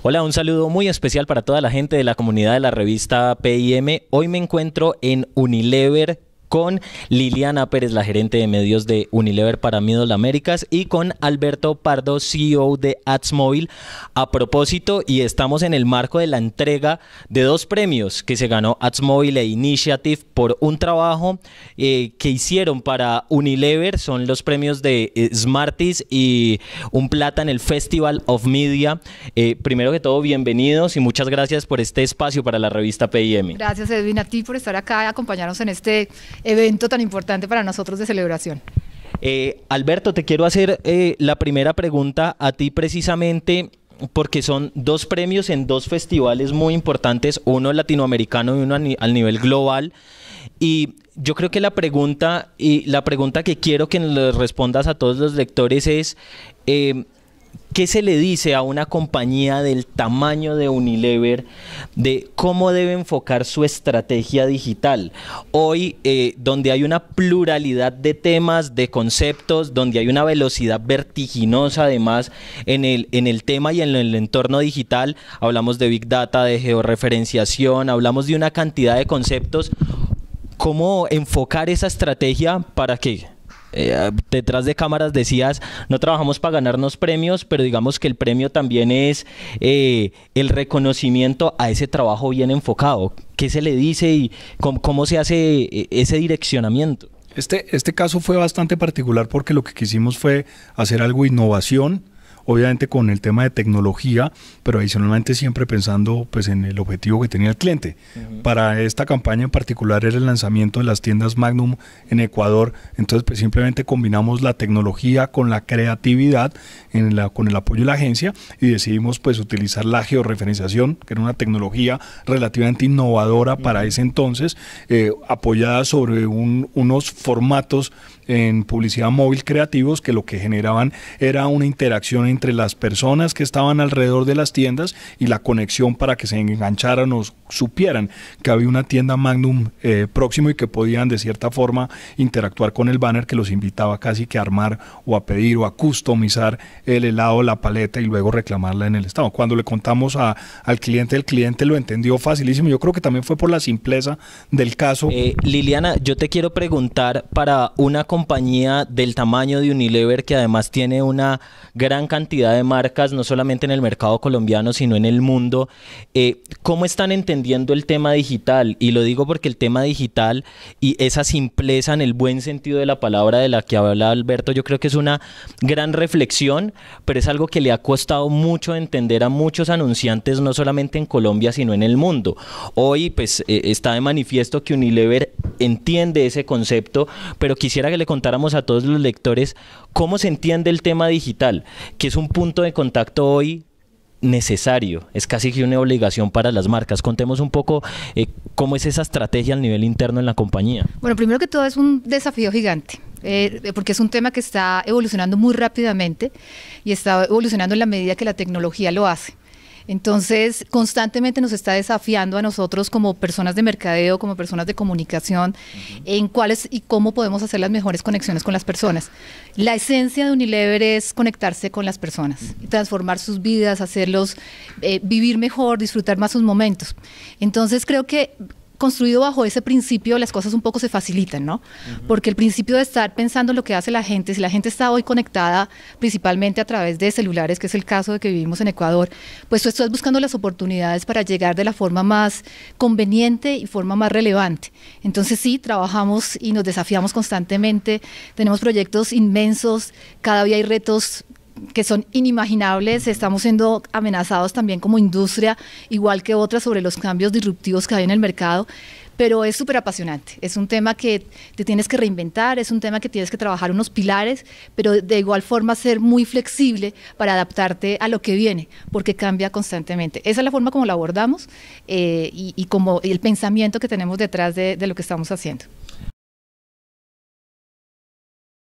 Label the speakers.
Speaker 1: Hola, un saludo muy especial para toda la gente de la comunidad de la revista PIM. Hoy me encuentro en Unilever con Liliana Pérez, la gerente de medios de Unilever para Middle Américas, y con Alberto Pardo, CEO de AdsMobile. A propósito, y estamos en el marco de la entrega de dos premios que se ganó AdsMobile e Initiative por un trabajo eh, que hicieron para Unilever. Son los premios de Smartis eh, Smarties y un plata en el Festival of Media. Eh, primero que todo, bienvenidos y muchas gracias por este espacio para la revista PIM.
Speaker 2: Gracias, Edwin, a ti por estar acá acompañarnos en este evento tan importante para nosotros de celebración.
Speaker 1: Eh, Alberto, te quiero hacer eh, la primera pregunta a ti precisamente porque son dos premios en dos festivales muy importantes, uno latinoamericano y uno al nivel global. Y yo creo que la pregunta, y la pregunta que quiero que nos respondas a todos los lectores es, eh, ¿Qué se le dice a una compañía del tamaño de Unilever de cómo debe enfocar su estrategia digital? Hoy, eh, donde hay una pluralidad de temas, de conceptos, donde hay una velocidad vertiginosa además en el, en el tema y en el entorno digital, hablamos de Big Data, de georreferenciación, hablamos de una cantidad de conceptos. ¿Cómo enfocar esa estrategia para qué? Eh, detrás de cámaras decías, no trabajamos para ganarnos premios, pero digamos que el premio también es eh, el reconocimiento a ese
Speaker 3: trabajo bien enfocado. ¿Qué se le dice y cómo, cómo se hace eh, ese direccionamiento? Este, este caso fue bastante particular porque lo que quisimos fue hacer algo innovación obviamente con el tema de tecnología, pero adicionalmente siempre pensando pues, en el objetivo que tenía el cliente. Para esta campaña en particular era el lanzamiento de las tiendas Magnum en Ecuador, entonces pues simplemente combinamos la tecnología con la creatividad, en la, con el apoyo de la agencia y decidimos pues utilizar la georreferenciación, que era una tecnología relativamente innovadora para ese entonces, eh, apoyada sobre unos formatos en publicidad móvil creativos que lo que generaban era una interacción entre las personas que estaban alrededor de las tiendas y la conexión para que se engancharan o supieran que había una tienda Magnum eh, próximo y que podían de cierta forma interactuar con el banner que los invitaba casi que a armar o a pedir o a customizar el helado, la paleta y luego reclamarla en el estado. Cuando le contamos a, al cliente, el cliente lo entendió facilísimo. Yo creo que también fue por la simpleza del caso. Eh, Liliana, yo te quiero
Speaker 1: preguntar para una conversación compañía del tamaño de Unilever que además tiene una gran cantidad de marcas, no solamente en el mercado colombiano, sino en el mundo, eh, ¿cómo están entendiendo el tema digital? Y lo digo porque el tema digital y esa simpleza en el buen sentido de la palabra de la que habla Alberto, yo creo que es una gran reflexión, pero es algo que le ha costado mucho entender a muchos anunciantes, no solamente en Colombia, sino en el mundo. Hoy pues eh, está de manifiesto que Unilever entiende ese concepto, pero quisiera que le contáramos a todos los lectores cómo se entiende el tema digital, que es un punto de contacto hoy necesario, es casi que una obligación para las marcas. Contemos un poco eh, cómo es esa estrategia al nivel interno en la compañía.
Speaker 2: Bueno, primero que todo es un desafío gigante. Eh, porque es un tema que está evolucionando muy rápidamente y está evolucionando en la medida que la tecnología lo hace. Entonces, constantemente nos está desafiando a nosotros como personas de mercadeo, como personas de comunicación, en cuáles y cómo podemos hacer las mejores conexiones con las personas. La esencia de Unilever es conectarse con las personas, transformar sus vidas, hacerlos eh, vivir mejor, disfrutar más sus momentos. Entonces, creo que construido bajo ese principio, las cosas un poco se facilitan, ¿no? Porque el principio de estar pensando en lo que hace la gente, si la gente está hoy conectada principalmente a través de celulares, que es el caso de que vivimos en Ecuador, pues tú es buscando las oportunidades para llegar de la forma más conveniente y forma más relevante. Entonces sí, trabajamos y nos desafiamos constantemente, tenemos proyectos inmensos, cada día hay retos que son inimaginables, estamos siendo amenazados también como industria, igual que otras, sobre los cambios disruptivos que hay en el mercado, pero es súper apasionante, es un tema que te tienes que reinventar, es un tema que tienes que trabajar unos pilares, pero de igual forma ser muy flexible para adaptarte a lo que viene, porque cambia constantemente. Esa es la forma como la abordamos eh, y, como el pensamiento que tenemos detrás de lo que estamos haciendo.